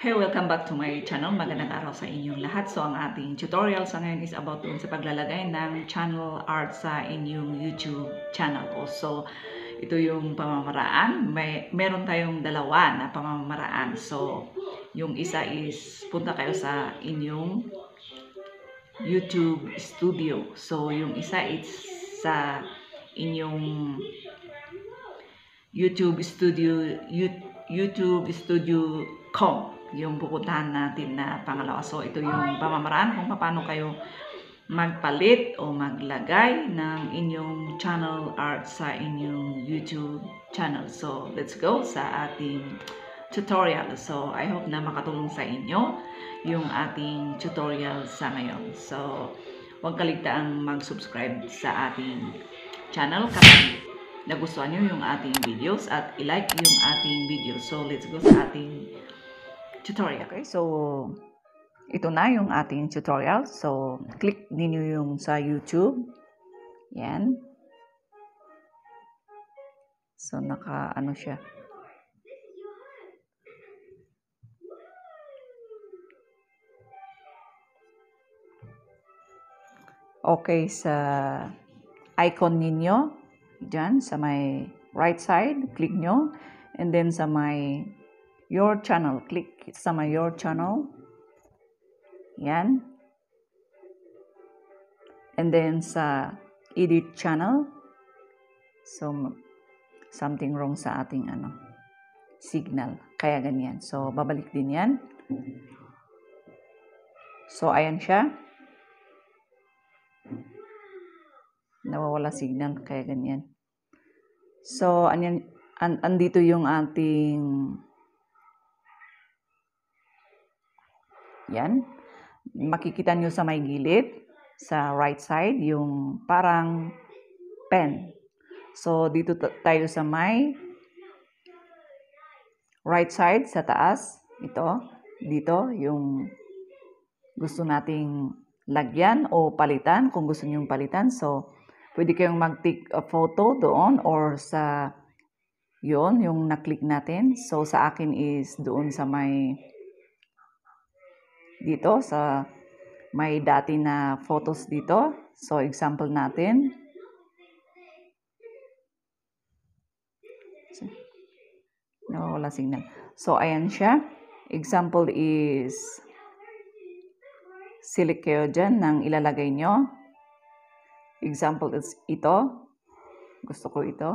Hey, welcome back to my channel. Magandang araw sa inyong lahat. So, ang ating tutorial sa ngayon is about dun sa paglalagay ng channel art sa inyong YouTube channel. So, ito yung pamamaraan. May, meron tayong dalawa na pamamaraan. So, yung isa is punta kayo sa inyong YouTube studio. So, yung isa is sa inyong YouTube studio, YouTube studio studio.com yung bukutan natin na pangalawa. So, ito yung pamamaraan kung paano kayo magpalit o maglagay ng inyong channel art sa inyong YouTube channel. So, let's go sa ating tutorial. So, I hope na makatulong sa inyo yung ating tutorial sa ngayon. So, huwag kaligtaang mag-subscribe sa ating channel kapag nagustuhan nyo yung ating videos at ilike yung ating video. So, let's go sa ating tutorial. Okay, so ito na yung ating tutorial. So, click ninyo yung sa YouTube. Yan. So, naka ano siya. Okay, sa icon ninyo, dyan, sa may right side, click nyo. And then sa may your channel. Click sa my your channel. Yan. And then sa edit channel. So, something wrong sa ating ano signal. Kaya ganyan. So, babalik din yan. So, ayan siya. Nawawala signal. Kaya ganyan. So, anyan, and, andito yung ating Yan. Makikita nyo sa may gilid, sa right side, yung parang pen. So, dito tayo sa may right side, sa taas. Ito, dito, yung gusto nating lagyan o palitan kung gusto nyo palitan. So, pwede kayong mag-take a photo doon or sa yon yung na-click natin. So, sa akin is doon sa may dito sa may dati na photos dito. So, example natin. So, no, wala signal. So, ayan siya. Example is select kayo dyan ng ilalagay nyo. Example is ito. Gusto ko ito.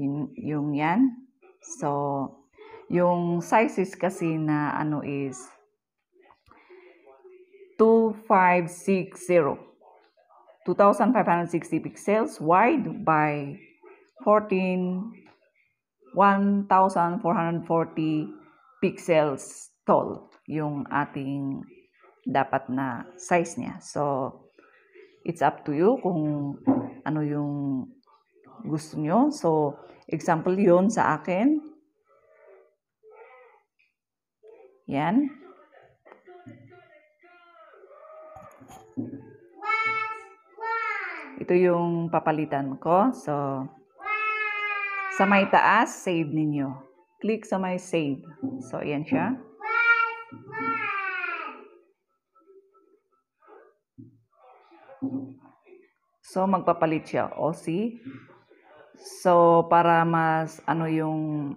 Yung, yung yan. So, yung sizes kasi na ano is 2560 2560 pixels wide by 14 1440 pixels tall yung ating dapat na size niya. So, it's up to you kung ano yung gusto niyo So, example yon sa akin. Yan. Ito yung papalitan ko. So, sa may taas, save ninyo. Click sa may save. So, ayan siya. So, magpapalit siya. see? So, para mas ano yung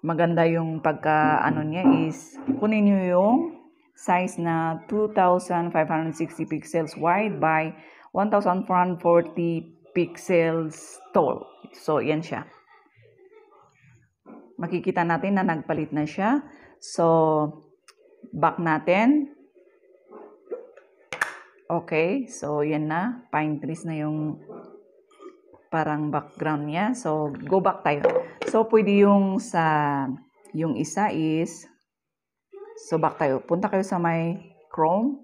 maganda yung pagka ano niya is kunin niyo yung size na 2,560 pixels wide by 1,440 pixels tall. So, yan siya. Makikita natin na nagpalit na siya. So, back natin. Okay, so yan na. Pine trees na yung parang background niya. So, go back tayo. So, pwede yung sa, yung isa is So tayo. Punta kayo sa may Chrome.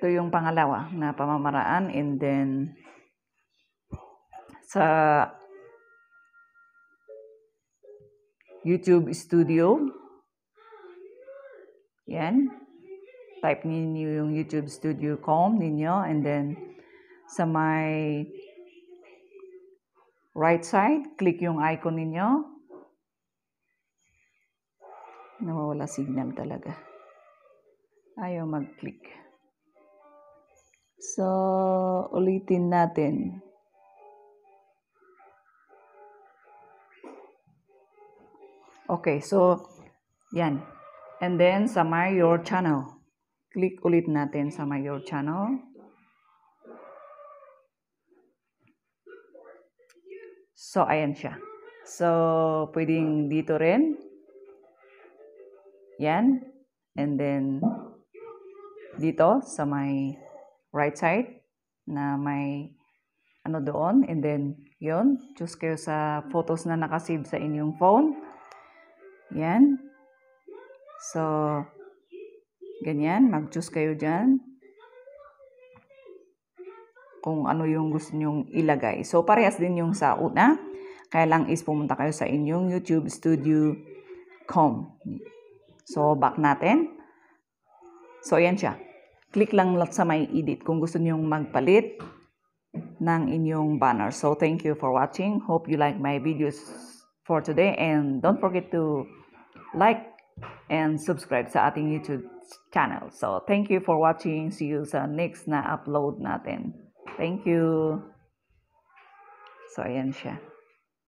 Ito yung pangalawa na pamamaraan and then sa YouTube Studio. Yan. Type niyo yung YouTube Studio com ninyo and then sa my right side, click yung icon ninyo nawawala signal talaga. Ayaw mag-click. So, ulitin natin. Okay, so, yan. And then, sa My Your Channel. Click ulit natin sa My Your Channel. So, ayan siya. So, pwedeng dito rin. Yan. And then, dito sa may right side na may ano doon. And then, yon Choose kayo sa photos na nakasave sa inyong phone. Yan. So, ganyan. Mag-choose kayo dyan kung ano yung gusto nyong ilagay. So, parehas din yung sa una. Kaya lang is pumunta kayo sa inyong YouTube Studio com. So, back natin. So, ayan siya. Click lang sa may edit kung gusto niyong magpalit ng inyong banner. So, thank you for watching. Hope you like my videos for today. And don't forget to like and subscribe sa ating YouTube channel. So, thank you for watching. See you sa next na upload natin. Thank you. So, ayan siya.